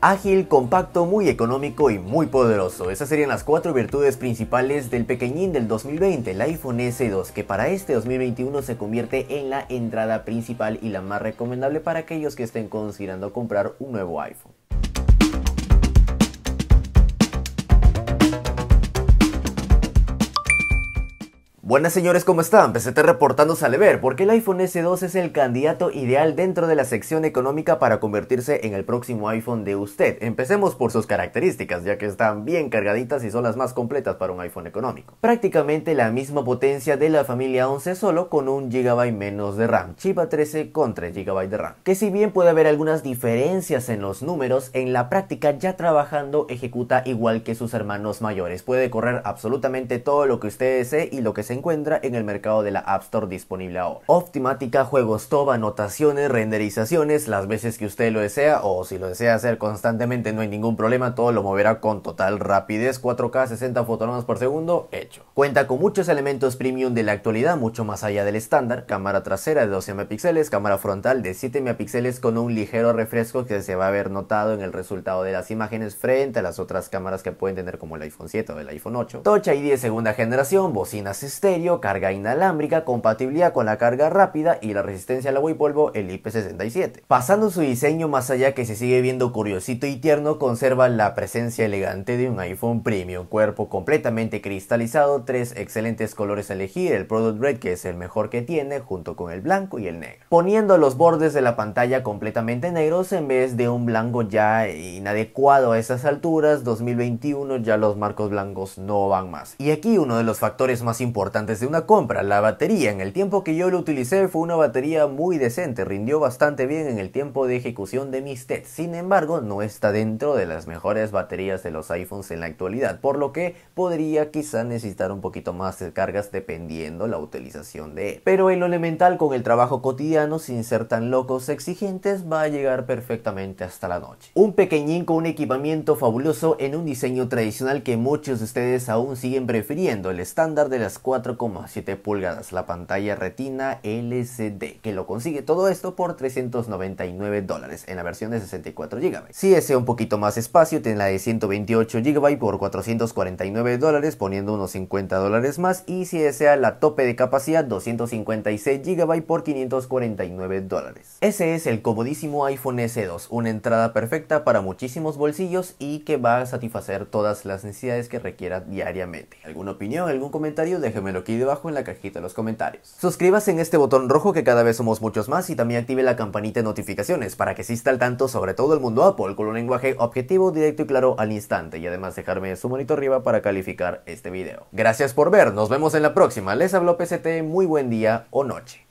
Ágil, compacto, muy económico y muy poderoso. Esas serían las cuatro virtudes principales del pequeñín del 2020, el iPhone S2, que para este 2021 se convierte en la entrada principal y la más recomendable para aquellos que estén considerando comprar un nuevo iPhone. Buenas señores, ¿cómo están? PCT reportando a ver porque el iPhone S2 es el candidato ideal dentro de la sección económica para convertirse en el próximo iPhone de usted. Empecemos por sus características, ya que están bien cargaditas y son las más completas para un iPhone económico. Prácticamente la misma potencia de la familia 11 solo con un GB menos de RAM, chip 13 con 3 GB de RAM. Que si bien puede haber algunas diferencias en los números, en la práctica ya trabajando ejecuta igual que sus hermanos mayores. Puede correr absolutamente todo lo que usted desee y lo que se encuentra en el mercado de la App Store disponible ahora. Optimática, juegos toba anotaciones, renderizaciones, las veces que usted lo desea o si lo desea hacer constantemente no hay ningún problema, todo lo moverá con total rapidez, 4K, 60 fotogramas por segundo, hecho. Cuenta con muchos elementos premium de la actualidad, mucho más allá del estándar, cámara trasera de 12 megapíxeles, cámara frontal de 7 megapíxeles con un ligero refresco que se va a ver notado en el resultado de las imágenes frente a las otras cámaras que pueden tener como el iPhone 7 o el iPhone 8. Tocha ID de segunda generación, bocinas estéreo, carga inalámbrica, compatibilidad con la carga rápida y la resistencia al agua y polvo, el IP67. Pasando su diseño más allá que se sigue viendo curiosito y tierno, conserva la presencia elegante de un iPhone premium, cuerpo completamente cristalizado, tres excelentes colores a elegir, el Product Red que es el mejor que tiene, junto con el blanco y el negro. Poniendo los bordes de la pantalla completamente negros en vez de un blanco ya inadecuado a esas alturas, 2021 ya los marcos blancos no van más. Y aquí uno de los factores más importantes antes de una compra. La batería, en el tiempo que yo lo utilicé, fue una batería muy decente, rindió bastante bien en el tiempo de ejecución de mis tests. Sin embargo, no está dentro de las mejores baterías de los iPhones en la actualidad, por lo que podría quizá necesitar un poquito más de cargas dependiendo la utilización de él. Pero en lo elemental, con el trabajo cotidiano, sin ser tan locos e exigentes, va a llegar perfectamente hasta la noche. Un pequeñín con un equipamiento fabuloso en un diseño tradicional que muchos de ustedes aún siguen prefiriendo, el estándar de las cuatro 7 pulgadas, la pantalla retina LCD, que lo consigue todo esto por 399 dólares en la versión de 64 GB. Si desea un poquito más espacio, tiene la de 128 GB por 449 dólares, poniendo unos 50 dólares más, y si desea la tope de capacidad, 256 GB por 549 dólares. Ese es el comodísimo iPhone S2, una entrada perfecta para muchísimos bolsillos y que va a satisfacer todas las necesidades que requiera diariamente. ¿Alguna opinión, algún comentario? Déjemelo aquí debajo en la cajita de los comentarios. Suscríbase en este botón rojo que cada vez somos muchos más y también active la campanita de notificaciones para que exista al tanto sobre todo el mundo Apple con un lenguaje objetivo, directo y claro al instante y además dejarme su manito arriba para calificar este video. Gracias por ver, nos vemos en la próxima. Les habló PCT, muy buen día o noche.